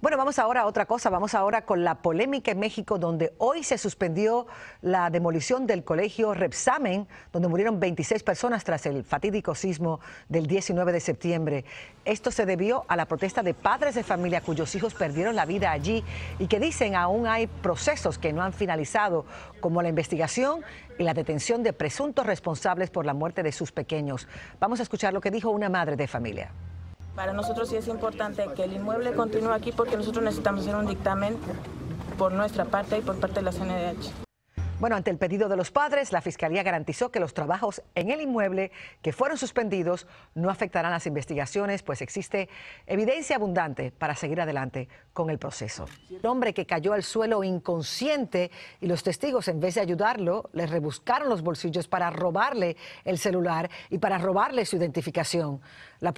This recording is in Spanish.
Bueno, vamos ahora a otra cosa, vamos ahora con la polémica en México, donde hoy se suspendió la demolición del colegio Repsamen, donde murieron 26 personas tras el fatídico sismo del 19 de septiembre. Esto se debió a la protesta de padres de familia cuyos hijos perdieron la vida allí y que dicen aún hay procesos que no han finalizado, como la investigación y la detención de presuntos responsables por la muerte de sus pequeños. Vamos a escuchar lo que dijo una madre de familia. Para nosotros sí es importante que el inmueble continúe aquí porque nosotros necesitamos hacer un dictamen por nuestra parte y por parte de la CNDH. Bueno, ante el pedido de los padres, la Fiscalía garantizó que los trabajos en el inmueble que fueron suspendidos no afectarán las investigaciones, pues existe evidencia abundante para seguir adelante con el proceso. El hombre que cayó al suelo inconsciente y los testigos, en vez de ayudarlo, le rebuscaron los bolsillos para robarle el celular y para robarle su identificación. La